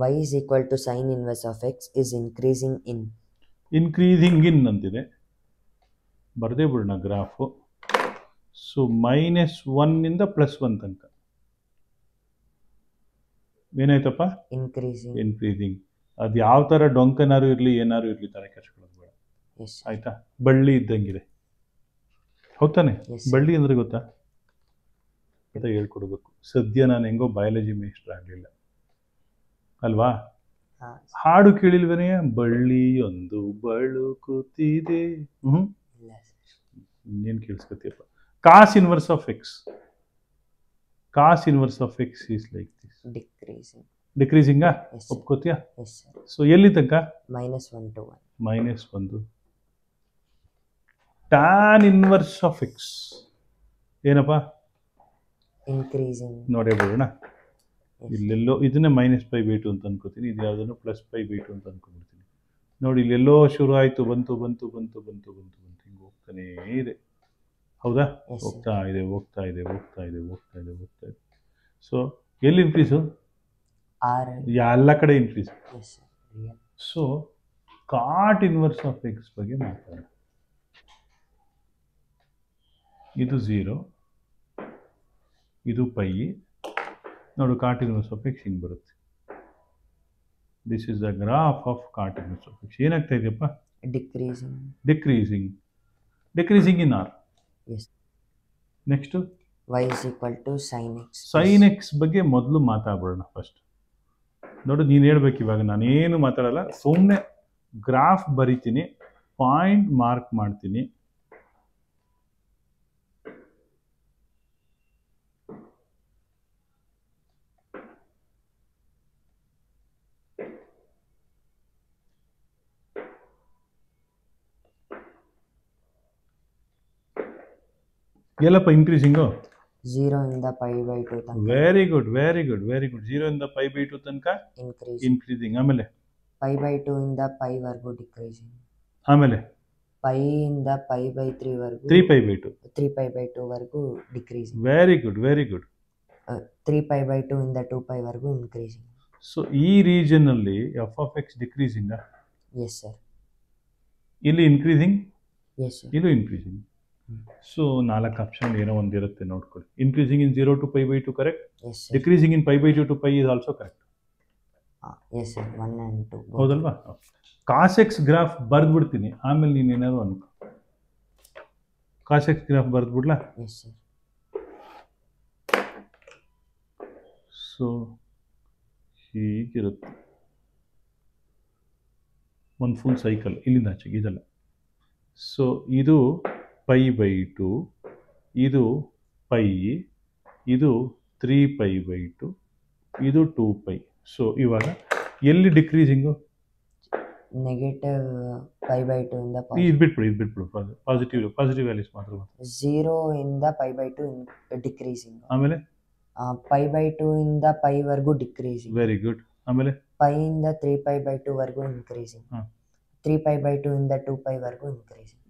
Y is equal to sine inverse of x is increasing in increasing in ಅಂತಿದೆ ಬರದೇ ಬಿಡೋಣ graph so minus ಒನ್ನಿಂದ plus one ತನಕ ಏನಾಯ್ತಪ್ಪ ಇನ್ಕ್ರೀಸಿಂಗ್ ಇನ್ಕ್ರೀಸಿಂಗ್ ಅದು ಯಾವ ಥರ ಡೊಂಕನಾರು ಇರಲಿ ಏನಾರು ಇರಲಿ ತಲೆ ಕೆಡ್ಸ್ಕೊಳ್ಳೋದು ಬೇಡ ಆಯಿತಾ ಬಳ್ಳಿ ಇದ್ದಂಗಿದೆ ಹೌದಾನೆ ಬಳ್ಳಿ ಅಂದ್ರೆ ಗೊತ್ತಾ ಅಂತ ಹೇಳ್ಕೊಡ್ಬೇಕು ಸದ್ಯ ನಾನು ಹೆಂಗೋ ಬಯಾಲಜಿ ಮೇಸ್ಟ್ರ್ ಆಗಲಿಲ್ಲ ಅಲ್ವಾ ಹಾಡು ಕೇಳಿಲ್ವೇನೆ ಬಳ್ಳಿಯೊಂದು ಬಳುಕುತ್ತಿದೆ ಇನ್ನೇನು ಕೇಳಿಸ್ಕೊತೀಯಪ್ಪ cos inverse of x cos inverse of x is like this decreasing ಡಿಕ್ರೀಸಿಂಗಾ ಒಪ್ಕೋತೀಯಾ ಸೊ ಎಲ್ಲಿ ತನಕ minus one to one minus ಒಂದು ಟ್ಯಾನ್ ಇನ್ವರ್ಸ್ ಆಫ್ ಎಕ್ಸ್ ಏನಪ್ಪ ಇನ್ಕ್ರೀಸಿಂಗ್ ನೋಡಿ ಬಿಡೋಣ ಇಲ್ಲೆಲ್ಲೋ ಇದನ್ನೇ ಮೈನಸ್ ಪೈ ಬೈ ಟು ಅಂತ ಅನ್ಕೋತೀನಿ ಇದು ಯಾವುದನ್ನು ಪ್ಲಸ್ ಪೈ ಬೈ ಟು ಅಂತ ಅನ್ಕೊಂಡ್ಬಿಡ್ತೀನಿ ನೋಡಿ ಇಲ್ಲೆಲ್ಲೋ ಶುರು ಆಯಿತು ಬಂತು ಬಂತು ಬಂತು ಬಂತು ಬಂತು ಬಂತು ಹಿಂಗೆ ಹೋಗ್ತಾನೇ ಇದೆ ಹೌದಾ ಹೋಗ್ತಾ ಇದೆ ಹೋಗ್ತಾ ಇದೆ ಹೋಗ್ತಾ ಇದೆ ಹೋಗ್ತಾ ಇದೆ ಹೋಗ್ತಾ ಇದೆ ಸೊ ಎಲ್ಲಿ ಇನ್ಕ್ರೀಸು ಎಲ್ಲ ಕಡೆ increase so cot inverse of x ಬಗ್ಗೆ ಮಾತಾಡೋಣ ಇದು ಝೀರೋ ಇದು ಪೈ ನೋಡು ಕಾರ್ಟಿನೋಸ್ ಅಫೆಕ್ಸ್ ಹಿಂಗೆ ಬರುತ್ತೆ this is the graph of ಕಾರ್ಟಿನೋಸ್ ಅಫೆಕ್ಸ್ ಏನಾಗ್ತಾ ಇದೆಯಪ್ಪ decreasing decreasing decreasing in R next y equal to sine x sine x ಬಗ್ಗೆ ಮೊದಲು ಮಾತಾಡೋಣ ಫಸ್ಟ್ ನೋಡು ನೀನು ಹೇಳ್ಬೇಕು ಇವಾಗ ನಾನೇನು ಮಾತಾಡಲ್ಲ ಸುಮ್ಮನೆ ಗ್ರಾಫ್ ಬರಿತೀನಿ ಪಾಯಿಂಟ್ ಮಾರ್ಕ್ ಮಾಡ್ತೀನಿ ಎಲ್ಲಪ್ಪ ಇನ್ಕ್ರೀಸಿಂಗು ಝೀರೋ ಇಂದ ಫೈವ್ ಬೈ ಟು ತನಕ very good very good very good zero ಇಂದ ಫೈವ್ ಬೈ ಟು ತನಕ ಇನ್ಕ್ರೀಸ್ ಇನ್ಕ್ರೀಸಿಂಗ್ ಆಮೇಲೆ ಫೈವ್ ಬೈ ಟು ಇಂದ ಫೈವ್ ವರ್ಗು ಡಿಕ್ರೀಸಿಂಗ್ ಆಮೇಲೆ ಪೈ ಇಂದ ಫೈವ್ ಬೈ ತ್ರೀ ವರ್ಗು three five by two three pi by two ವರ್ಗು decreasing very good very good three pi by two ಇಂದ two five ವರ್ಗು ಇನ್ಕ್ರೀಸಿಂಗ್ ಸೊ ಈ ರೀಜನ್ ಅಲ್ಲಿ F of X decreasing yes sir ಇಲ್ಲಿ increasing yes sir ಇಲ್ಲೂ increasing so ನಾಲ್ಕು option ಏನೋ ಒಂದಿರುತ್ತೆ ನೋಡ್ಕೊಳ್ಳಿ increasing in zero to pi by two correct decreasing in pi by two to pi is also correct yes one ಹೌದಲ್ವಾ cos x graph ಬಿಡ್ತೀನಿ ಆಮೇಲೆ ನೀನು ಏನಾದ್ರು ಅನ್ಕೊ ಕಾಸೆಕ್ಸ್ ಗ್ರಾಫ್ ಬಿಡ್ಲಾ ಸೊ ಹೀಗಿರುತ್ತೆ ಒಂದು ಫುಲ್ ಸೈಕಲ್ ಇಲ್ಲಿಂದ ಆಚೆಗೆ ಇದೆಲ್ಲ ಸೊ ಇದು ಪೈ ಬೈ ಟು ಇದು ಪೈ ಇದು ತ್ರೀ ಪೈ ಬೈ ಟು ಇದು ಟೂ ಪೈ ಸೊ ಇವಾಗ ಎಲ್ಲಿ decreasing negative pi by two ಇಂದ ಇದು ಬಿಟ್ಬಿಡು ಇದು ಬಿಟ್ಬಿಡು ಪಾಸಿಟಿವ್ ಪಾಸಿಟಿವ್ ವ್ಯಾಲ್ಯೂಸ್ ಮಾತ್ರ ಝೀರೋ ಇಂದ ಪೈ ಬೈ ಟು ಡಿಕ್ರೀಸಿಂಗ್ ಆಮೇಲೆ ಪೈ ಬೈ ಟು ಇಂದ ಪೈ ವರೆಗೂ ಡಿಕ್ರೀಸಿಂಗ್ ವೆರಿ ಗುಡ್ ಆಮೇಲೆ ಪೈ ಇಂದ ತ್ರೀ ಪೈ ಬೈ ಟು ವರೆಗೂ increasing three pi by two ಇಂದ ಟೂ ಪೈ ವರೆಗೂ ಇನ್ಕ್ರೀಸಿಂಗ್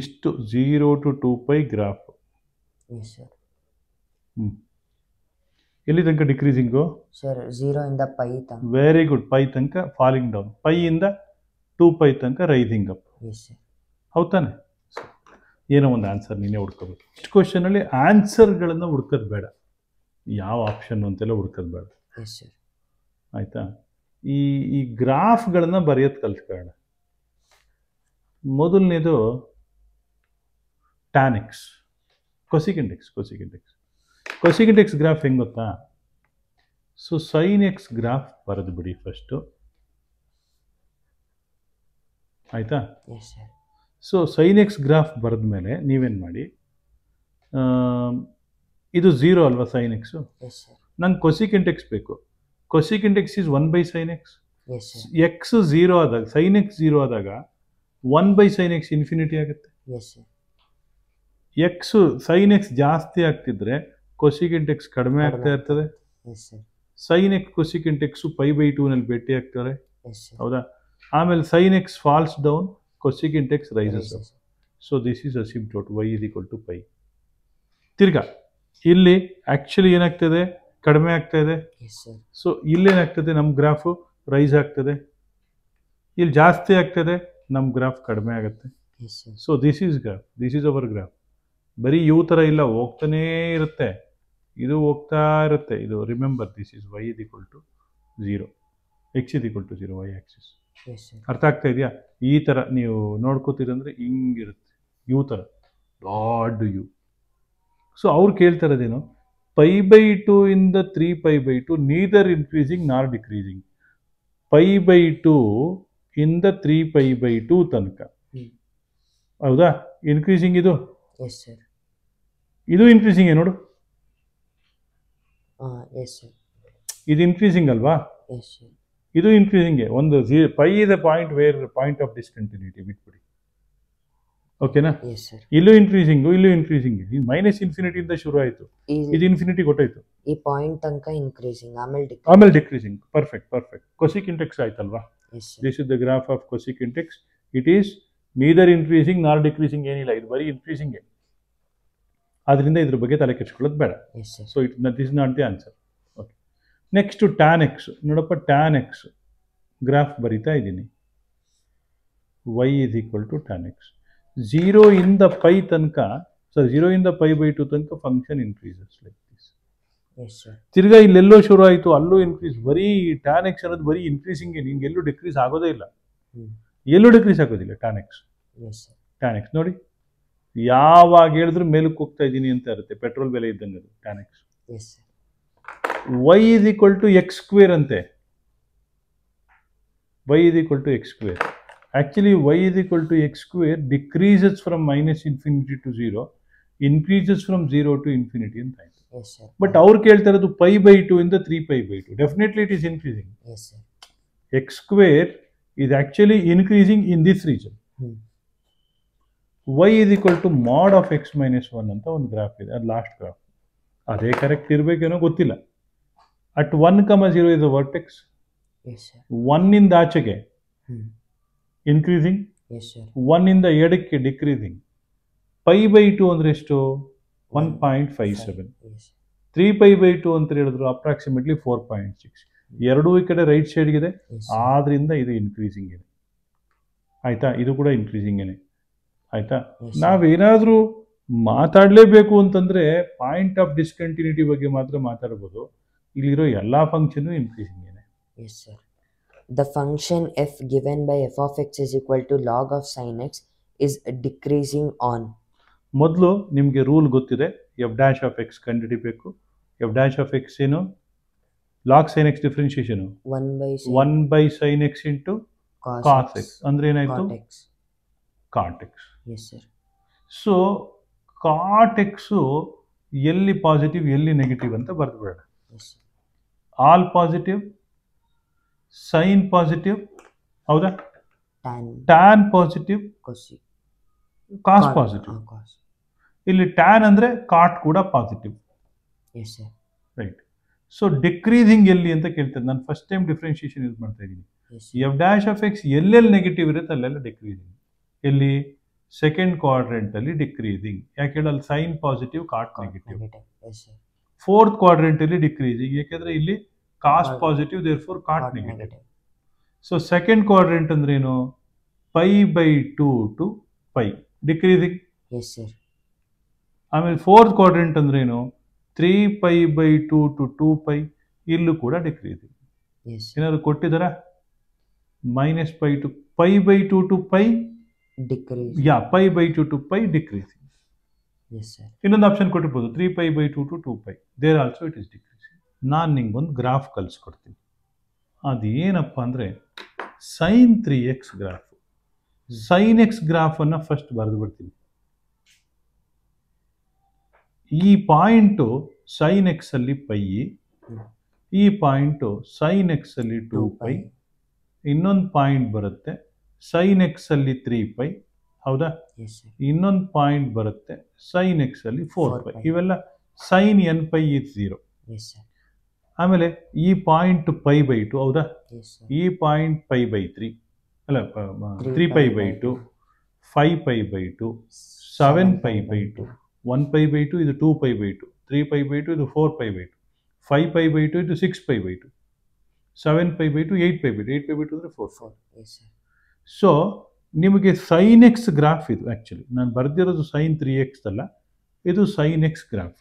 ಇಷ್ಟು zero to two pi graph ಎಲ್ಲಿ ತನಕ ಡಿಕ್ರೀಸಿಂಗು ಸರ್ ಝೀರೋ ಇಂದ ಪೈ ತನಕ ವೆರಿ ಗುಡ್ ಪೈ ತನಕ ಫಾಲಿಂಗ್ ಡೌನ್ ಪೈ ಇಂದ ಟೂ ಪೈ ತನಕ ರೈಸಿಂಗ್ ಅಪ್ ಹೌದು ತಾನೆ ಏನೋ ಒಂದು ಆನ್ಸರ್ ನೀನೇ ಹುಡ್ಕೋಬೇಕು ಇಷ್ಟು ಕ್ವಶನಲ್ಲಿ ಆನ್ಸರ್ಗಳನ್ನು ಹುಡ್ಕೋದು ಬೇಡ ಯಾವ ಆಪ್ಷನ್ ಅಂತೆಲ್ಲ ಹುಡ್ಕೋದು ಬೇಡ ಆಯಿತಾ ಈ ಈ ಗ್ರಾಫ್ಗಳನ್ನು ಬರೆಯೋದು ಕಲ್ತ್ಕೊಳ್ಳೋಣ ಮೊದಲನೇದು tan x cosec index cosec index cosec index graph ಹೆಂಗೆ ಗೊತ್ತಾ ಸೊ ಸೈನ್ ಎಕ್ಸ್ ಗ್ರಾಫ್ ಬರೆದು ಬಿಡಿ ಫಸ್ಟು ಆಯಿತಾ ಸೊ ಸೈನ್ ಎಕ್ಸ್ ಗ್ರಾಫ್ ಬರೆದ ಮೇಲೆ ನೀವೇನು ಮಾಡಿ ಇದು ಝೀರೋ ಅಲ್ವಾ ಸೈನ್ ಎಕ್ಸು ನಂಗೆ ಕೊಸಿಕ್ ಇಂಟೆಕ್ಸ್ ಬೇಕು cosec index is one by sine x x zero ಆದಾಗ ಸೈನ್ ಎಕ್ಸ್ ಝೀರೋ ಆದಾಗ one by sine x infinity ಆಗುತ್ತೆ ಎಕ್ಸ್ ಸೈನ್ ಎಕ್ಸ್ ಜಾಸ್ತಿ ಆಗ್ತಿದ್ರೆ ಕೊಸಿಗಿಂಟ್ ಎಕ್ಸ್ ಕಡಿಮೆ ಆಗ್ತಾ ಇರ್ತದೆ sine x cosecant x pi by two ನಲ್ಲಿ ಭೇಟಿ ಆಗ್ತಾರೆ ಹೌದಾ ಆಮೇಲೆ sine x falls down cosecant x rises so this is ಟೋಟ್ y is equal to pi ತಿರ್ಗಾ ಇಲ್ಲಿ ಆಕ್ಚುಲಿ ಏನಾಗ್ತದೆ ಕಡಿಮೆ ಆಗ್ತಾ ಇದೆ ಸೊ ಇಲ್ಲೇನಾಗ್ತದೆ ನಮ್ಮ ಗ್ರಾಫ್ ರೈಸ್ ಆಗ್ತದೆ ಇಲ್ಲಿ ಜಾಸ್ತಿ ಆಗ್ತದೆ ನಮ್ಮ ಗ್ರಾಫ್ ಕಡಿಮೆ ಆಗುತ್ತೆ so this is graph this is our graph ಬರೀ ಇವು ಥರ ಇಲ್ಲ ಹೋಗ್ತಾನೇ ಇರುತ್ತೆ ಇದು ಹೋಗ್ತಾ ಇರುತ್ತೆ ಇದು ರಿಮೆಂಬರ್ ದಿಸ್ ಇಸ್ ವೈ ಇದು ಇಕ್ವಲ್ ಟು ಝೀರೋ ಎಕ್ಸ್ ಇದು equal to zero y axis ಅರ್ಥ ಆಗ್ತಾ ಇದೆಯಾ ಈ ಥರ ನೀವು ನೋಡ್ಕೋತೀರಂದ್ರೆ ಹಿಂಗಿರುತ್ತೆ ಯು ಥರ ಲಾಡ್ ಯು ಸೊ ಅವ್ರು ಕೇಳ್ತಾ ಇರೋದೇನು ಪೈ ಬೈ ಟು ಇಂದ three pi by two neither increasing nor decreasing pi by two ಇಂದ ತ್ರೀ ಪೈ ಬೈ ಟು ತನಕ ಹೌದಾ ಇನ್ಕ್ರೀಸಿಂಗ್ ಇದು ಎಸ್ ಸರ್ ಇದು ಇನ್ಕ್ರೀಸಿಂಗ್ ನೋಡು ಇದು ಇನ್ಕ್ರೀಸಿಂಗ್ ಅಲ್ವಾ ಇದು ಇನ್ಕ್ರೀಸಿಂಗ್ ಒಂದು ಜೀ pi point where point of discontinuity ಬಿಟ್ಬಿಡಿ ಓಕೆನಾ ಇಲ್ಲೂ ಇನ್ಕ್ರೀಸಿಂಗು ಇಲ್ಲೂ ಇನ್ಕ್ರೀಸಿಂಗ್ ಇದು ಮೈನಸ್ ಇನ್ಫಿನಿಟಿ ಇಂದ ಶುರು ಆಯಿತು ಇದು ಇನ್ಫಿನಿಟಿ ಕೊಟ್ಟಾಯ್ತು ಈ ಪಾಯಿಂಟ್ ತನಕ ಇನ್ಕ್ರೀಸಿಂಗ್ ಆಮೇಲೆ ಆಮೇಲೆ decreasing perfect perfect cosec index ಆಯ್ತಲ್ವಾ this is the graph of cosec index it is neither increasing nor decreasing ಏನಿಲ್ಲ ಇದು ಬರೀ ಇನ್ಕ್ರೀಸಿಂಗೇ ಆದ್ದರಿಂದ ಇದ್ರ ಬಗ್ಗೆ ತಲೆ ಕೆಚ್ಕೊಳ್ಳೋದು ಬೇಡ so it this not the answer okay next tan x ನೋಡಪ್ಪ ಟ್ಯಾನ್ ಎಕ್ಸ್ ಗ್ರಾಫ್ ಬರಿತಾ ಇದ್ದೀನಿ y is equal to tan x zero ಇಂದ ಪೈ ತನಕ ಸರ್ ಝೀರೋ ಇಂದ ಪೈ ಬೈ ಟು ತನಕ ಫಂಕ್ಷನ್ ಇನ್ಕ್ರೀಸಸ್ ಲೈಕ್ ದಿಸ್ ತಿರ್ಗಾ ಇಲ್ಲೆಲ್ಲೋ ಶುರು ಆಯಿತು ಅಲ್ಲೂ ಇನ್ಕ್ರೀಸ್ ಬರೀ ಟ್ಯಾನ್ ಎಕ್ಸ್ ಅನ್ನೋದು ಬರೀ ಇನ್ಕ್ರೀಸಿಂಗ್ ಹಿಂಗೆ ಎಲ್ಲೂ ಡಿಕ್ರೀಸ್ ಆಗೋದೇ ಇಲ್ಲ ಎಲ್ಲೂ ಡಿಕ್ರೀಸ್ ಆಗೋದಿಲ್ಲ ಟ್ಯಾನ್ ಎಕ್ಸ್ ಟ್ಯಾನ್ ಎಕ್ಸ್ ನೋಡಿ ಯಾವಾಗ ಹೇಳಿದ್ರು ಮೇಲಕ್ಕೆ ಹೋಗ್ತಾ ಇದ್ದೀನಿ ಅಂತ ಇರುತ್ತೆ ಪೆಟ್ರೋಲ್ ಬೆಲೆ ಇದ್ದಂಗೆ ಅದು tan x y is equal to x square ಅಂತೆ y is equal to x square actually y is equal to x square decreases from minus infinity to zero increases from zero to infinity ಅಂತ ಆಯ್ತು but ಅವ್ರು ಕೇಳ್ತಾ ಇರೋದು pi by two ಇಂದ three pi by two definitely it is increasing x square is actually increasing in this region y is equal to mod of X minus one ಅಂತ ಒಂದು graph ಇದೆ ಅದು ಲಾಸ್ಟ್ ಗ್ರಾಫ್ ಅದೇ correct ಇರಬೇಕೇನೋ ಗೊತ್ತಿಲ್ಲ at one comma zero ಇದು vertex ಒನ್ನಿಂದ ಆಚೆಗೆ ಇನ್ಕ್ರೀಸಿಂಗ್ ಒನ್ ಇಂದ ಎಡಕ್ಕೆ ಡಿಕ್ರೀಸಿಂಗ್ ಪೈ ಬೈ ಟು ಅಂದ್ರೆ ಎಷ್ಟು one point five seven three pi by two ಅಂತ ಹೇಳಿದ್ರು ಅಪ್ರಾಕ್ಸಿಮೇಟ್ಲಿ ಫೋರ್ ಪಾಯಿಂಟ್ ಸಿಕ್ಸ್ ಎರಡೂ ಈ ಕಡೆ ರೈಟ್ ಸೈಡ್ಗಿದೆ ಆದ್ರಿಂದ ಇದು ಇನ್ಕ್ರೀಸಿಂಗ್ ಇದೆ ಆಯಿತಾ ಇದು ಕೂಡ ಇನ್ಕ್ರೀಸಿಂಗ್ ಇನ್ಕ್ರೀಸಿಂಗೇನೆ ಆಯಿತಾ ನಾವೇನಾದರೂ ಮಾತಾಡಲೇಬೇಕು ಅಂತಂದರೆ ಪಾಯಿಂಟ್ ಆಫ್ ಡಿಸ್ಕಂಟಿನ್ಯೂಟಿ ಬಗ್ಗೆ ಮಾತ್ರ ಮಾತಾಡ್ಬೋದು ಇಲ್ಲಿರೋ ಎಲ್ಲ ಫಂಕ್ಷನು ಇನ್ಕ್ರೀಸಿಂಗೇನೆ yes sir the function f given by f of x is equal to log of sine x is decreasing on ಮೊದಲು ನಿಮಗೆ ರೂಲ್ ಗೊತ್ತಿದೆ ಎಫ್ ಡ್ಯಾಶ್ ಆಫ್ ಎಕ್ಸ್ ಕಂಡುಹಿಡಿಬೇಕು ಎಫ್ ಡ್ಯಾಶ್ ಆಫ್ ಎಕ್ಸ್ ಏನು log sine x differentiation one by one by sine x into cos x ಅಂದ್ರೆ ಏನಾಯಿತು x yes sir so cot x ಎಲ್ಲಿ positive ಎಲ್ಲಿ negative ಅಂತ ಬರೆದ್ಬಿಡೋಣ ಆಲ್ ಪಾಸಿಟಿವ್ ಸೈನ್ ಪಾಸಿಟಿವ್ ಹೌದಾ tan positive cos positive ಇಲ್ಲಿ tan ಅಂದರೆ ಕಾಟ್ ಕೂಡ ಪಾಸಿಟಿವ್ ರೈಟ್ ಸೊ ಡಿಕ್ರೀಸಿಂಗ್ ಎಲ್ಲಿ ಅಂತ ಕೇಳ್ತದೆ ನಾನು ಫಸ್ಟ್ ಟೈಮ್ ಡಿಫ್ರೆನ್ಸಿಯೇಷನ್ ಯೂಸ್ ಮಾಡ್ತಾ ಇದ್ದೀನಿ ಎಫ್ ಡ್ಯಾಶ್ ಆಫ್ ಎಕ್ಸ್ ಎಲ್ಲೆಲ್ಲಿ ನೆಗೆಟಿವ್ ಇರುತ್ತೆ ಅಲ್ಲೆಲ್ಲ ಡಿಕ್ರೀಸಿಂಗ್ ಎಲ್ಲಿ ಸೆಕೆಂಡ್ ಕ್ವಾಡ್ರೆಂಟ್ ಅಲ್ಲಿ ಡಿಕ್ರೀಸಿಂಗ್ ಯಾಕೆ ಅಲ್ಲಿ sine positive cot negative fourth quadrant ಅಲ್ಲಿ ಡಿಕ್ರೀಸಿಂಗ್ ಯಾಕೆಂದ್ರೆ ಇಲ್ಲಿ cos positive therefore cot negative so second quadrant ಅಂದ್ರೆ ಏನು pi by two to pi decreasing ಆಮೇಲೆ ಫೋರ್ತ್ ಕ್ವಾಡ್ರೆಂಟ್ ಅಂದ್ರೆ ಏನು three pi by two to two pi ಇಲ್ಲೂ ಕೂಡ ಡಿಕ್ರೀಸಿಂಗ್ ಏನಾದ್ರು ಕೊಟ್ಟಿದ್ದಾರಾ minus pi to pi by two to pi decrease yeah pi by two to pi decreasing sir ಇನ್ನೊಂದು option ಕೊಟ್ಟಿರ್ಬೋದು three pi by two to two pi there also it is decreasing ನಾನು ಒಂದು graph ಕಲಿಸ್ಕೊಡ್ತೀನಿ ಅದೇನಪ್ಪ ಅಂದರೆ sine three x graph sine x ಗ್ರಾಫನ್ನು first ಬರೆದು ಬಿಡ್ತೀನಿ ಈ ಪಾಯಿಂಟು ಸೈನ್ ಎಕ್ಸಲ್ಲಿ ಪೈ ಈ ಪಾಯಿಂಟು ಸೈನ್ ಎಕ್ಸಲ್ಲಿ ಟೂ ಪೈ ಇನ್ನೊಂದು ಪಾಯಿಂಟ್ ಬರುತ್ತೆ ಸೈನ್ ಎಕ್ಸ್ ಅಲ್ಲಿ ತ್ರೀ ಪೈ ಹೌದಾ ಇನ್ನೊಂದು ಪಾಯಿಂಟ್ ಬರುತ್ತೆ ಸೈನ್ ಎಕ್ಸ್ ಅಲ್ಲಿ ಫೋರ್ ಪೈ ಇವೆಲ್ಲ ಸೈನ್ ಎನ್ ಪೈ ಝೀರೋ ಆಮೇಲೆ ಈ ಪಾಯಿಂಟ್ ಪೈ ಬೈ ಟು ಹೌದಾ ಈ ಪಾಯಿಂಟ್ ಪೈ ಬೈ ತ್ರೀ ಅಲ್ಲ three pi by two five pi by two seven pi by two one pi by two ಇದು two pi by two three pi by two ಇದು four pi by two five pi by two ಇದು six pi by two seven pi by two eight pi by two eight pi by two ಅಂದರೆ four four so ನಿಮಗೆ sine x graph ಇದು actually ನಾನು ಬರೆದಿರೋದು sign three X ಅಲ್ಲ ಇದು sine x graph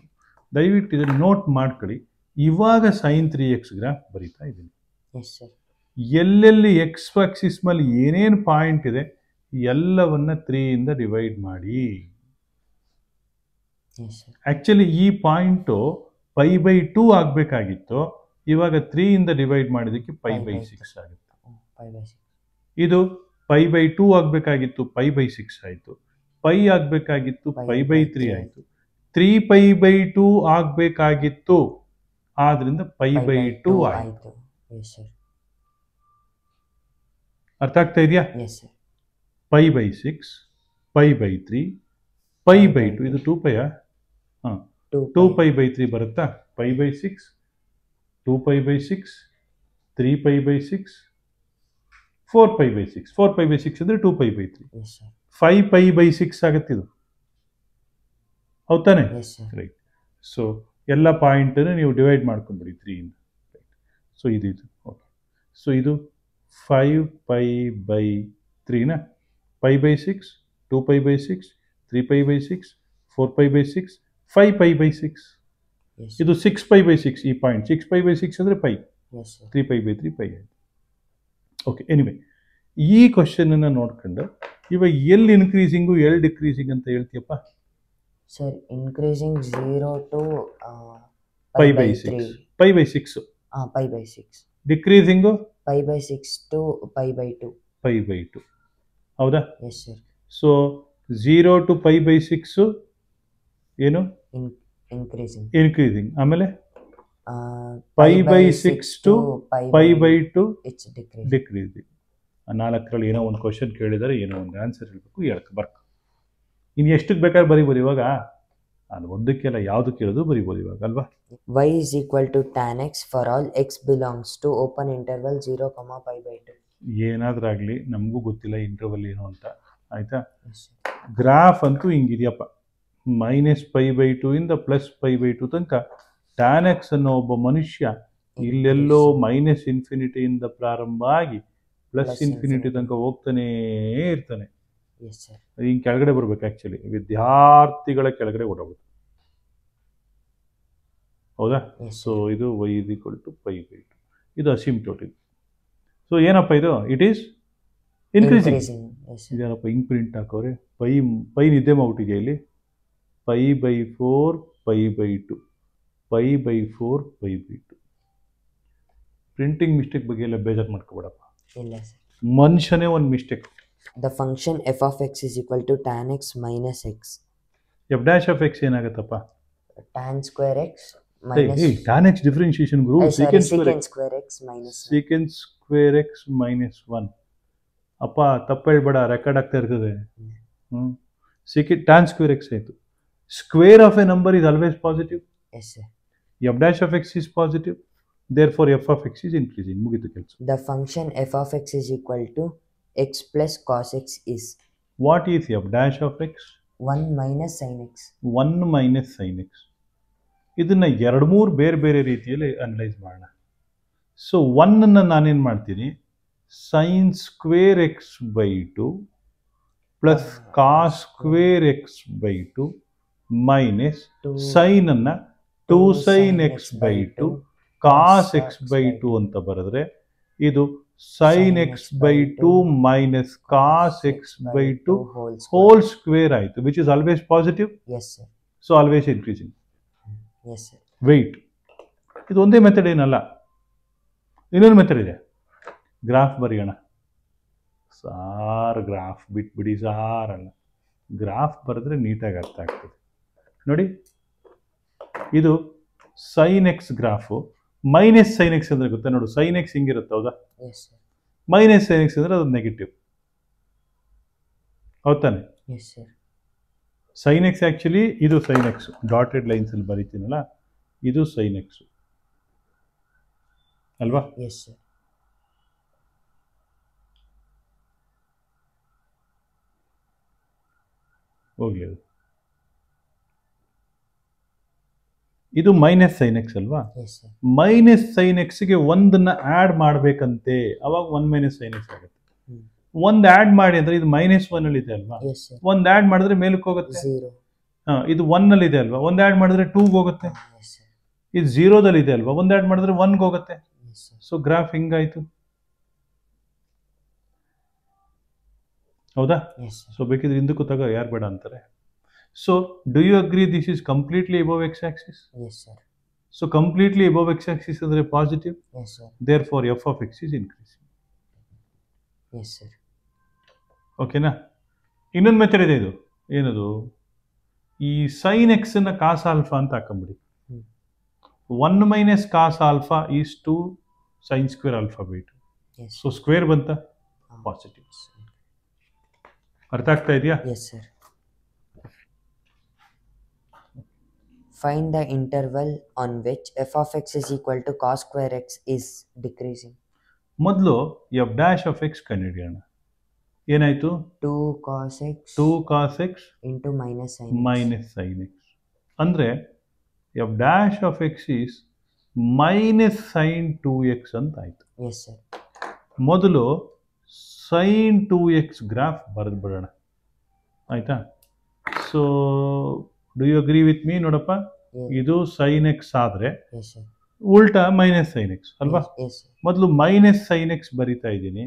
ದಯವಿಟ್ಟು ಇದನ್ನು ನೋಟ್ ಮಾಡ್ಕೊಳ್ಳಿ ಇವಾಗ ಸೈನ್ ತ್ರೀ ಎಕ್ಸ್ ಗ್ರಾಫ್ ಬರಿತಾ ಇದ್ದೀನಿ ಎಲ್ಲೆಲ್ಲಿ ಎಕ್ಸ್ ಆಕ್ಸಿಸ್ ಮೇಲೆ ಏನೇನು ಪಾಯಿಂಟ್ ಇದೆ ಎಲ್ಲವನ್ನ ತ್ರೀಯಿಂದ ಡಿವೈಡ್ ಮಾಡಿ ಆ್ಯಕ್ಚುಲಿ ಈ ಪಾಯಿಂಟು ಪೈ ಬೈ ಟೂ ಆಗಬೇಕಾಗಿತ್ತು ಇವಾಗ ಇಂದ ಡಿವೈಡ್ ಮಾಡಿದಕ್ಕೆ ಫೈ ಬೈ ಸಿಕ್ಸ್ ಆಗುತ್ತೆ oh, ಇದು ಪೈ ಬೈ ಟೂ ಆಗ್ಬೇಕಾಗಿತ್ತು ಪೈ ಬೈ ಸಿಕ್ಸ್ ಆಯಿತು ಪೈ ಆಗ್ಬೇಕಾಗಿತ್ತು ಪೈ ಬೈ ತ್ರೀ ಆಯಿತು ತ್ರೀ ಪೈ ಬೈ ಟೂ ಆಗ್ಬೇಕಾಗಿತ್ತು ಆದ್ರಿಂದ ಪೈ ಬೈ ಟೂ ಆಯಿತು ಅರ್ಥ ಆಗ್ತಾ ಇದೆಯಾ pi by six pi by three pi by two ಇದು ಟೂ ಪೈಯ ಹಾಂ ಟೂ ಪೈ ಬೈ ತ್ರೀ ಬರುತ್ತಾ pi by six two pi by six three pi by six four pi by six four pi by six ಅಂದರೆ two pi by three five pi by six ಆಗುತ್ತೆ ಇದು ಹೌದಾನೆ right so ಎಲ್ಲ ಪಾಯಿಂಟನ್ನು ನೀವು divide ಮಾಡ್ಕೊಂಡ್ಬಿಡಿ ತ್ರೀಯಿಂದ ರೈಟ್ ಸೊ ಇದು ಇದು ಓಕೆ ಸೊ ಇದು ಫೈವ್ ಪೈ ಬೈ ತ್ರೀನ pi by six two pi by six three pi by six four pi by six five pi by six ಇದು ಸಿಕ್ಸ್ ಫೈ ಬೈ ಸಿಕ್ಸ್ ಈ point six pi by six ಅಂದರೆ pi three pi by three pi ಆಯ್ತು okay anyway ಈ ಕ್ವಶನನ್ನು ನೋಡ್ಕೊಂಡು ಇವಾಗ ಎಲ್ಲಿ increasing ಎಲ್ಲಿ ಡಿಕ್ರೀಸಿಂಗ್ ಅಂತ ಹೇಳ್ತೀಯಪ್ಪ sir increasing zero to pi by six pi by six ಹಾಂ pi by six decreasing pi by six to pi by two pi by two ಹೌದಾ yes sir so zero to pi by six ಏನು increasing increasing ಆಮೇಲೆ pi by six to pi by two decrease ನಾಲ್ಕರಲ್ಲಿ ಏನೋ ಒಂದು question ಕೇಳಿದರೆ ಏನೋ ಒಂದು answer ಹೇಳಬೇಕು ಹೇಳ್ಕ ಬರ್ಕ ಇನ್ನು ಎಷ್ಟಕ್ಕೆ ಬೇಕಾದ್ರೆ ಬರಿಬೋದು ಇವಾಗ ಅದು ಒಂದಕ್ಕೆಲ್ಲ ಯಾವುದು ಕೇಳೋದು ಬರಿಬೋದು ಇವಾಗ ಅಲ್ವಾ y is equal to tan x for all x belongs to open interval zero comma pi by two ಏನಾದ್ರೂ ಆಗಲಿ ನಮಗೂ ಗೊತ್ತಿಲ್ಲ ಇಂಟರ್ವಲ್ ಏನು ಅಂತ ಆಯಿತಾ ಗ್ರಾಫ್ ಅಂತೂ ಹಿಂಗಿದೆಯಪ್ಪ ಮೈನಸ್ ಪೈ ಬೈ ಟು ಇಂದ ಪ್ಲಸ್ ಪೈ ಬೈ ಟು ತನಕ ಟ್ಯಾನ್ ಎಕ್ಸ್ ಅನ್ನೋ ಒಬ್ಬ ಮನುಷ್ಯ ಇಲ್ಲೆಲ್ಲೋ ಮೈನಸ್ ಇನ್ಫಿನಿಟಿಯಿಂದ ಪ್ರಾರಂಭ ಆಗಿ ಪ್ಲಸ್ ಇನ್ಫಿನಿಟಿ ತನಕ ಹೋಗ್ತಾನೇ ಇರ್ತಾನೆ ಹಿಂಗೆ ಕೆಳಗಡೆ ಬರ್ಬೇಕು ಆ್ಯಕ್ಚುಲಿ ವಿದ್ಯಾರ್ಥಿಗಳ ಕೆಳಗಡೆ ಓಡಬೇಕು ಹೌದಾ ಸೊ ಇದು y to pi by two ಇದು ಇದು ಸೊ ಏನಪ್ಪ ಇದು ಇಟ್ ಈಸ್ ಇನ್ಕ್ರೀಸಿಂಗ್ ಇದೇನಪ್ಪ ಹಿಂಗೆ ಪ್ರಿಂಟ್ ಹಾಕೋರಿ ಪೈ ಪೈ ನಿದ್ದೆ ಮಾಡ್ಬಿಟ್ಟಿದೆ ಇಲ್ಲಿ pi by four pi by two pi by four pi by two printing mistake ಬಗ್ಗೆ ಎಲ್ಲ ಬೇಜಾರು ಮಾಡ್ಕೋಬೇಡಪ್ಪ ಇಲ್ಲ ಸರ್ ಮನುಷ್ಯನೇ ಒಂದು mistake the function f of x is equal to tan x minus x f dash of x ಏನಾಗುತ್ತಪ್ಪ tan square x tan x differentiation ಗುರು second square x minus second square x minus one ಅಪ್ಪ ತಪ್ಪ ಹೇಳ್ಬೇಡ record ಆಗ್ತಾ ಇರ್ತದೆ ಹ್ಞೂ second tan square X ಆಯಿತು square of a number is always positive yes sir f dash of x is positive therefore f of x is increasing ಮುಗಿತು ಕೆಲಸ the function f of x is equal to x plus cos x is what is f dash of x one minus sine x one minus sine x ಇದನ್ನು ಎರಡು ಮೂರು ಬೇರೆ ಬೇರೆ ರೀತಿಯಲ್ಲಿ analyse ಮಾಡೋಣ so ಒನ್ನನ್ನು ನಾನೇನು ಮಾಡ್ತೀನಿ sine square x by two plus cos square x by two minus ಸೈನನ್ನು two sine x by two cos x by two ಅಂತ ಬರೆದ್ರೆ ಇದು sine x by two minus cos x by two whole square ಆಯಿತು which is always positive so always increasing wait ಇದು ಒಂದೇ method ಏನಲ್ಲ ಇನ್ನೊಂದು method ಇದೆ ಗ್ರಾಫ್ ಬರೆಯೋಣ ಸಾರ್ ಗ್ರಾಫ್ ಬಿಟ್ಬಿಡಿ ಸಾರ್ ಅಲ್ಲ ಗ್ರಾಫ್ ಬರೆದ್ರೆ ನೀಟಾಗಿ ಅರ್ಥ ಆಗ್ತದೆ ನೋಡಿ ಇದು ಸೈನೆಕ್ಸ್ ಗ್ರಾಫು ಮೈನಸ್ ಸೈನೆಕ್ಸ್ ಎಕ್ಸ್ ಅಂದರೆ ಗೊತ್ತಾ ನೋಡು ಸೈನೆಕ್ಸ್ ಎಕ್ಸ್ ಹಿಂಗಿರುತ್ತೆ ಹೌದಾ ಮೈನಸ್ ಸೈನ್ ಎಕ್ಸ್ ಅಂದರೆ ಅದು ನೆಗೆಟಿವ್ ಹೌದಾನೆ ಸೈನ್ ಎಕ್ಸ್ ಆ್ಯಕ್ಚುಲಿ ಇದು ಸೈನ್ ಡಾಟೆಡ್ ಲೈನ್ಸ್ ಅಲ್ಲಿ ಬರೀತೀನಲ್ಲ ಇದು ಸೈನ್ ಎಕ್ಸ್ ಅಲ್ವಾ ಹೋಗ್ಲಿ ಅದು ಇದು ಮೈನಸ್ ಸೈನ್ ಎಕ್ಸ್ ಅಲ್ವಾ ಮೈನಸ್ ಸೈನ್ ಎಕ್ಸ್ಗೆ ಒಂದನ್ನ ಆ್ಯಡ್ ಮಾಡಬೇಕಂತೆ ಅವಾಗ ಒನ್ ಮೈನಸ್ ಸೈನ್ ಎಕ್ಸ್ ಆಗುತ್ತೆ ಒಂದ್ ಆ್ಯಡ್ ಮಾಡಿ ಅಂದ್ರೆ ಇದು ಮೈನಸ್ ಒನ್ ಅಲ್ಲಿ ಇದೆ ಅಲ್ವಾ ಒಂದ್ ಆ್ಯಡ್ ಮಾಡಿದ್ರೆ ಮೇಲಕ್ಕೆ ಹೋಗುತ್ತೆ ಇದು ಒನ್ ಅಲ್ಲಿ ಇದೆ ಅಲ್ವಾ ಒಂದ್ ಆ್ಯಡ್ ಮಾಡಿದ್ರೆ ಟೂಗೆ ಹೋಗುತ್ತೆ ಇದು ಜೀರೋದಲ್ಲಿ ಇದೆ ಅಲ್ವಾ ಒಂದ್ ಆ್ಯಡ್ ಮಾಡಿದ್ರೆ ಒನ್ಗೆ ಹೋಗುತ್ತೆ ಸೊ ಗ್ರಾಫ್ ಹಿಂಗಾಯ್ತು ಹೌದಾ ಸೊ ಬೇಕಿದ್ರೆ ಹಿಂದಕ್ಕೂ ತಗೋ ಯಾರು ಬೇಡ ಅಂತಾರೆ So, do you agree this is completely above x-axis? Yes, sir. So, completely above x-axis is positive? Yes, sir. Therefore, f of x is increasing. Yes, sir. Okay, na? Inan method is this. Yes, sir. sin x and cos alpha is hmm. 1 minus cos alpha is 2 sin square alpha by 2. Yes, sir. So, square is positive. Yes, sir. Yes, sir. Find the interval on which f of x is equal to cos square x is decreasing. ಮೊದಲು f dash of x ಕಂಡುಹಿಡಿಯೋಣ ಏನಾಯಿತು two cos x two cos x into minus sin x. Minus sine x ಅಂದರೆ f dash of x is minus sine two x ಅಂತ ಆಯಿತು yes sir. ಮೊದಲು sine two x graph ಬರೆದು ಆಯಿತಾ so do you agree with me ನೋಡಪ್ಪ ಇದು sine X ಆದ್ರೆ ಉಲ್ಟಾ ಮೈನಸ್ ಸೈನ್ ಎಕ್ಸ್ ಅಲ್ವಾ ಮೊದಲು ಮೈನಸ್ ಸೈನ್ ಎಕ್ಸ್ ಬರಿತಾ ಇದ್ದೀನಿ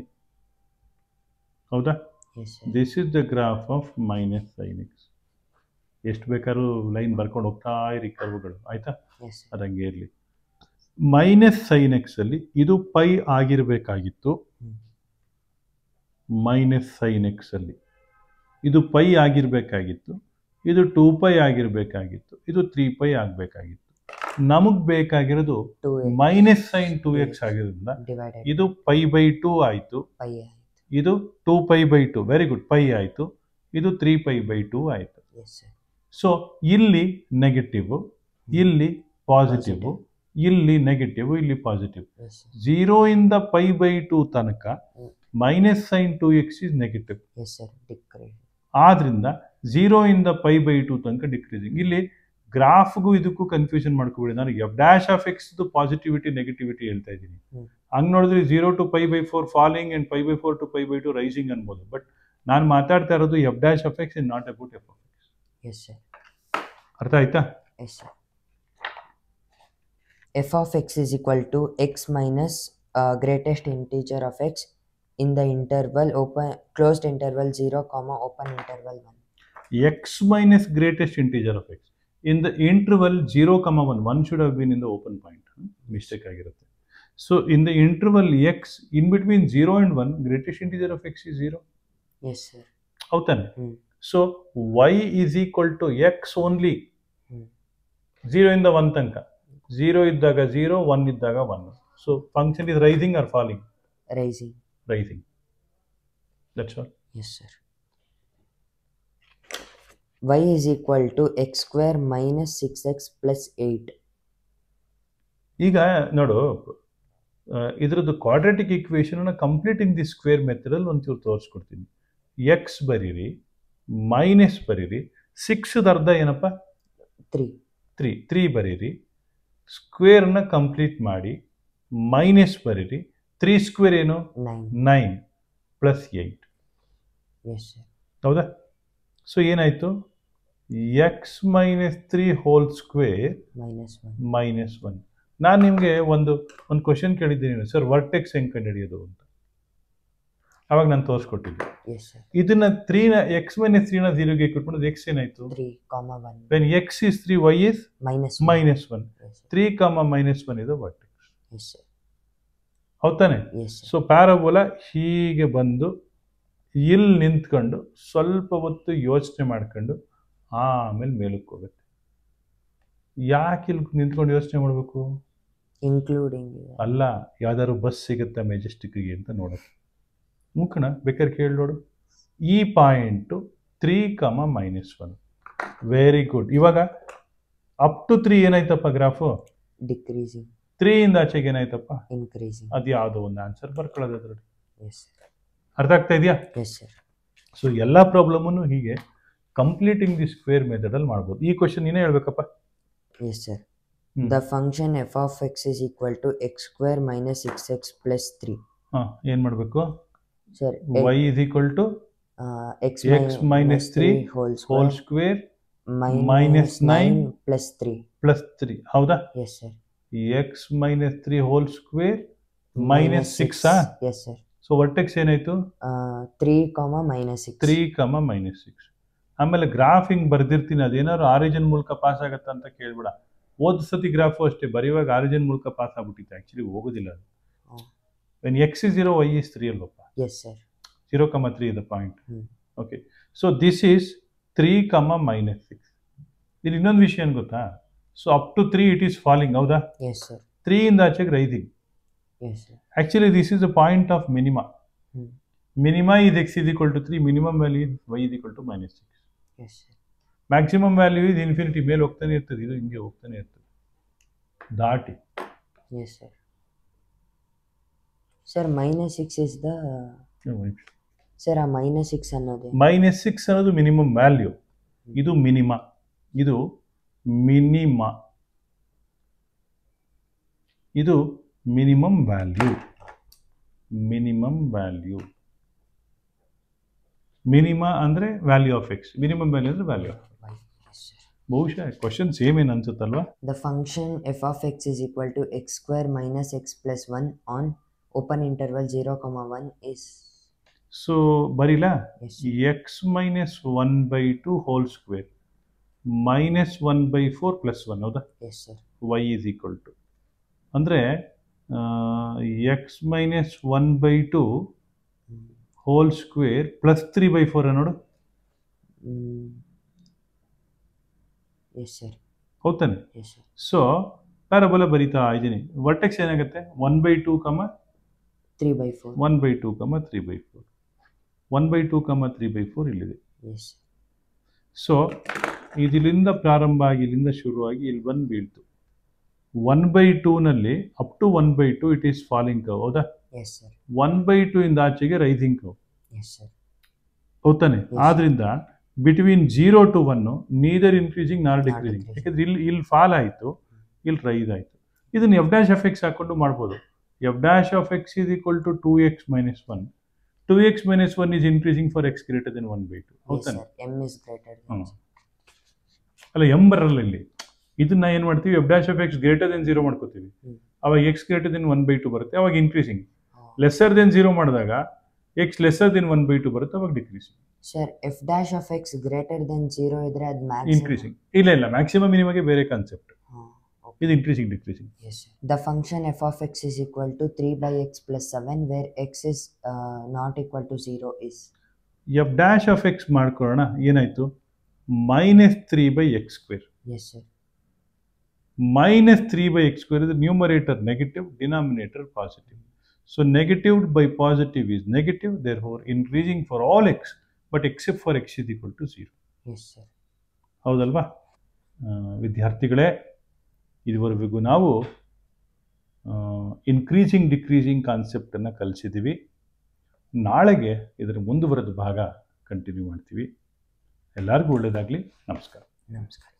ಹೌದಾ this is the graph of minus sine x ಎಷ್ಟು ಬೇಕಾದ್ರೂ ಲೈನ್ ಬರ್ಕೊಂಡು ಹೋಗ್ತಾ ಇರಿ ಕರ್ವ್ಗಳು ಆಯ್ತಾ ಅದಂಗೆ ಇರಲಿ ಮೈನಸ್ ಸೈನ್ ಎಕ್ಸ್ ಅಲ್ಲಿ ಇದು ಪೈ ಆಗಿರಬೇಕಾಗಿತ್ತು ಮೈನಸ್ ಸೈನ್ ಎಕ್ಸ್ ಅಲ್ಲಿ ಇದು ಪೈ ಆಗಿರಬೇಕಾಗಿತ್ತು ಇದು ಟೂ ಪೈ ಆಗಿರಬೇಕಾಗಿತ್ತು ಇದು ತ್ರೀ ಪೈ ಆಗಬೇಕಾಗಿತ್ತು ನಮಗೆ ಬೇಕಾಗಿರೋದು ಮೈನಸ್ ಸೈನ್ ಟೂ ಎಕ್ಸ್ ಆಗಿರೋದ್ರಿಂದ ಇದು ಪೈ ಬೈ ಟೂ ಆಯಿತು ಇದು two pi by two very good pi ಆಯಿತು ಇದು ತ್ರೀ ಪೈ ಬೈ ಟೂ ಆಯಿತು ಸೊ ಇಲ್ಲಿ ನೆಗೆಟಿವ್ ಇಲ್ಲಿ ಪಾಸಿಟಿವ್ ಇಲ್ಲಿ ನೆಗೆಟಿವ್ ಇಲ್ಲಿ ಪಾಸಿಟಿವ್ ಜೀರೋ ಇಂದ ಪೈ ಬೈ ಟೂ ತನಕ minus sine two x is negative ಆದ್ರಿಂದ ಝೀರೋ ಇಂದ ಪೈ ಬೈ ಟು ತನಕ ಡಿಕ್ರೀಸಿಂಗ್ ಇಲ್ಲಿ ಗ್ರಾಫ್ಗೂ ಇದಕ್ಕೂ ಕನ್ಫ್ಯೂಷನ್ ಮಾಡ್ಕೋಬೇಡಿ ನಾನು f dash of x positivity negativity ಹೇಳ್ತಾ ಇದ್ದೀನಿ ಹಂಗ್ ನೋಡಿದ್ರೆ zero to pi by four falling and pi by four to pi by two rising ಅನ್ಬೋದು ಬಟ್ ನಾನು ಮಾತಾಡ್ತಾ ಇರೋದು f dash of x in not about f of x ಅರ್ಥ ಆಯ್ತಾ f of x is equal to x minus greatest integer of x in the interval open closed interval zero comma open interval one x minus greatest integer of x. In the interval 0, comma 1, 1 should have been in the open point, mistake ಆಗಿರುತ್ತೆ. So, in the interval x, in between 0 and 1, greatest integer of x is 0. Yes, sir. How then? అవుతాను so y is equal to x only zero ಇಂದ one ತನಕ zero ಇದ್ದಾಗ zero one ಇದ್ದಾಗ 1 So function is rising or falling? Rising rising That's all? Yes, sir y is equal to x square minus six x plus eight ಈಗ ನೋಡು ಇದ್ರದ್ದು quadratic equation complete in the square ಮೆಥಡಲ್ಲಿ ಒಂಚೂರು ತೋರಿಸ್ಕೊಡ್ತೀನಿ X ಬರೀರಿ minus ಬರೀರಿ ಸಿಕ್ಸ್ದ ಅರ್ಧ ಏನಪ್ಪ ತ್ರೀ ತ್ರೀ ತ್ರೀ ಬರೀರಿ ಸ್ಕ್ವೇರ್ನ ಕಂಪ್ಲೀಟ್ ಮಾಡಿ ಮೈನಸ್ ಬರೀರಿ ತ್ರೀ ಸ್ಕ್ವೇರ್ ಏನು ನೈನ್ ಪ್ಲಸ್ ಏಯ್ಟ್ ಹೌದಾ ಸೊ ಏನಾಯಿತು x minus three whole square minus one ನಾನು ನಿಮಗೆ ಒಂದು ಒಂದು ಕ್ವಶನ್ ಕೇಳಿದ್ದೀನಿ ಸರ್ ವರ್ಟೆಕ್ಸ್ ಹೆಂಗೆ ಹಿಡಿಯೋದು ಅಂತ ಅವಾಗ ನಾನು ತೋರಿಸ್ಕೊಟ್ಟಿದ್ದೆ ಇದನ್ನ ತ್ರೀನ ಎಕ್ಸ್ ಮೈನಸ್ ತ್ರೀನ ಜೀರೋಗೆ ಇಕ್ವಿಟ್ ಎಕ್ಸ್ ಏನಾಯ್ತು when x is three y is minus minus one three comma minus one ಇದು ವರ್ಟೆಕ್ಸ್ ಹೌದಾನೆ ಸೊ ಪ್ಯಾರಾಬೋಲಾ ಹೀಗೆ ಬಂದು ಇಲ್ಲಿ ನಿಂತ್ಕೊಂಡು ಸ್ವಲ್ಪ ಹೊತ್ತು ಯೋಚನೆ ಮಾಡ್ಕೊಂಡು ಆಮೇಲೆ ಮೇಲಕ್ಕೆ ಹೋಗುತ್ತೆ ಯಾಕೆ ಇಲ್ಲಿ ನಿಂತ್ಕೊಂಡು ಯೋಚನೆ ಮಾಡಬೇಕು ಇನ್ಕ್ಲೂಡಿಂಗ್ ಅಲ್ಲ ಯಾವ್ದಾದ್ರು ಬಸ್ ಸಿಗುತ್ತಾ ಮೆಜೆಸ್ಟಿಕ್ಗೆ ಅಂತ ನೋಡೋದು ಮುಖಣ ಬೇಕಾದ್ರೆ ಕೇಳಿ ನೋಡು ಈ point three comma minus one very good ಇವಾಗ ಅಪ್ ಟು ತ್ರೀ ಏನಾಯ್ತಪ್ಪ ಗ್ರಾಫು ಡಿಕ್ರೀಸಿಂಗ್ ಇಂದ ಆಚೆಗೆ ಏನಾಯ್ತಪ್ಪ ಇನ್ಕ್ರೀಸಿಂಗ್ ಅದು ಯಾವುದೋ ಒಂದು ಆನ್ಸರ್ ಬರ್ಕೊಳ್ಳೋದು ಅದರಲ್ಲಿ ಎಸ್ ಅರ್ಥ ಆಗ್ತಾ ಇದೆಯಾ ಎಸ್ ಸರ್ ಸೊ ಎಲ್ಲ ಪ್ರಾಬ್ಲಮನ್ನು ಹೀಗೆ ಕಂಪ್ಲೀಟಿಂಗ್ ದಿ ಸ್ಕ್ವೇರ್ ಮೆಥಡ್ ಅಲ್ಲಿ ಮಾಡ್ಬೋದು ಈ ಕ್ವಶನ್ ಏನೇ ಹೇಳ್ಬೇಕಪ್ಪ yes sir the function f of x is equal to x square minus x x plus three ಹಾಂ ಏನು ಮಾಡಬೇಕು sir y is equal to x x minus three whole whole square minus nine plus three plus three ಹೌದಾ yes sir x minus three whole square minus six yes sir so vertex ಏನಾಯ್ತು three comma minus six three comma minus six ಆಮೇಲೆ graph ಹಿಂಗೆ ಬರೆದಿರ್ತೀನಿ ಅದೇನಾದ್ರು origin ಮೂಲಕ pass ಆಗುತ್ತಾ ಅಂತ ಕೇಳ್ಬಿಡ ಓದ್ ಸತಿ graph ಅಷ್ಟೇ ಬರೆಯುವಾಗ ಆರಿಜಿನ್ ಮೂಲಕ ಪಾಸ್ ಆಗ್ಬಿಟ್ಟಿತ್ತು ಆ್ಯಕ್ಚುಲಿ ಹೋಗೋದಿಲ್ಲ ಅದು when x is zero Y is three ಅಲ್ವಪ್ಪ zero ಕಮ ತ್ರೀ ಇದೆ point okay so this is three comma minus six ಇಲ್ಲಿ ಇನ್ನೊಂದು ವಿಷಯ ಏನು ಗೊತ್ತಾ so up to three it is falling ಹೌದಾ ತ್ರೀ ಇಂದ ಆಚೆಗೆ ರೈದಿಂಗ್ actually this is a point of minima minima ಇದು X is equal to three minimum value Y is equal to minus six maximum value ಇದು infinity ಮೇಲೆ ಹೋಗ್ತಾನೆ ಇರ್ತದೆ ಇದು ಹಿಂಗೆ ಹೋಗ್ತಾನೆ ಇರ್ತದೆ ದಾಟಿ yes sir sir minus six is the sir ಆ ಮೈನಸ್ ಸಿಕ್ಸ್ ಅನ್ನೋದು ಮೈನಸ್ ಸಿಕ್ಸ್ ಅನ್ನೋದು ಮಿನಿಮಮ್ ವ್ಯಾಲ್ಯೂ ಇದು ಮಿನಿಮ ಇದು ಮಿನಿಮ ಇದು minimum value minimum value minima ಅಂದರೆ value of x minimum value ಅಂದರೆ ವ್ಯಾಲ್ಯೂ ಆಫ್ ಬಹುಶಃ ಕ್ವಶನ್ ಸೇಮ್ ಏನು ಅನ್ಸುತ್ತಲ್ವಾ the function f of x is equal to x square minus x plus one on open interval zero comma one is so ಬರೀಲಾ X minus one by two whole square minus one by four plus one ಹೌದಾ yes sir y is equal to ಅಂದರೆ x minus one by two whole square plus three by four ನೋಡು ಹೌದಾನೆ so parabola ಬರೀತಾ ಇದ್ದೀನಿ vertex ಏನಾಗುತ್ತೆ one by two comma three by four one by two comma three by four one by two comma three by four ಇಲ್ಲಿದೆ so ಇದಿಲ್ಲಿಂದ ಪ್ರಾರಂಭ ಆಗಿ ಇಲ್ಲಿಂದ ಶುರುವಾಗಿ ಇಲ್ಲಿ ಬಂದು ಬೀಳ್ತು ಒನ್ ಬೈ ಟೂನಲ್ಲಿ up to one by two it is falling curve ಹೌದಾ ಒನ್ ಬೈ ಟು ಇಂದ ಆಚೆಗೆ ರೈಸಿಂಗ್ ಕರ್ವ್ ಹೋಗ್ತಾನೆ ಆದ್ರಿಂದ between zero to one neither increasing nor decreasing ಯಾಕಂದ್ರೆ ಇಲ್ಲಿ ಇಲ್ಲಿ ಫಾಲ್ ಆಯಿತು ಇಲ್ಲಿ ರೈಸ್ ಆಯಿತು ಇದನ್ನ ಎಫ್ ಡ್ಯಾಶ್ ಎಫ್ ಎಕ್ಸ್ ಹಾಕೊಂಡು ಮಾಡ್ಬೋದು f dash of x is equal to two x minus one two x minus one is increasing for x greater than one by two ಅಲ್ಲ ಎಂ ಬರಲ್ಲ ಇಲ್ಲಿ ಇದನ್ನ ಏನ್ ಮಾಡ್ತೀವಿ f dash f x greater than zero ಮಾಡ್ಕೋತೀವಿ ಅವಾಗ x greater than one by two ಬರುತ್ತೆ ಅವಾಗ ಇನ್ಕ್ರೀಸಿಂಗ್ ಲೆಸ್ಸರ್ ದೆನ್ ಜೀರೋ ಮಾಡಿದಾಗ x lesser than one by two ಬರುತ್ತೆ ಅವಾಗ decrease sir f dash of X greater than zero ಇದ್ರೆ ಅದು increasing ಇಲ್ಲ ಇಲ್ಲ ಮ್ಯಾಕ್ಸಿಮಮ್ ನಿಮಗೆ ಬೇರೆ ಕಾನ್ಸೆಪ್ಟ್ ಇದು increasing decreasing the function f of x is equal to three by x plus seven where x is not equal to zero is f dash of x ಮಾಡ್ಕೊಳ್ಳೋಣ ಏನಾಯಿತು minus three by x square yes sir minus three by x square ಇದು numerator negative denominator positive So negative by positive is negative, therefore increasing for all x, but except for x is equal to 0. Yes, sir. ಹೌದಲ್ವಾ ವಿದ್ಯಾರ್ಥಿಗಳೇ ಇದುವರೆಗೂ ನಾವು increasing decreasing ಕಾನ್ಸೆಪ್ಟನ್ನು ಕಲಿಸಿದ್ದೀವಿ ನಾಳೆಗೆ ಇದರ ಮುಂದುವರೆದ ಭಾಗ continue ಮಾಡ್ತೀವಿ ಎಲ್ಲರಿಗೂ ಒಳ್ಳೆಯದಾಗಲಿ ನಮಸ್ಕಾರ ನಮಸ್ಕಾರ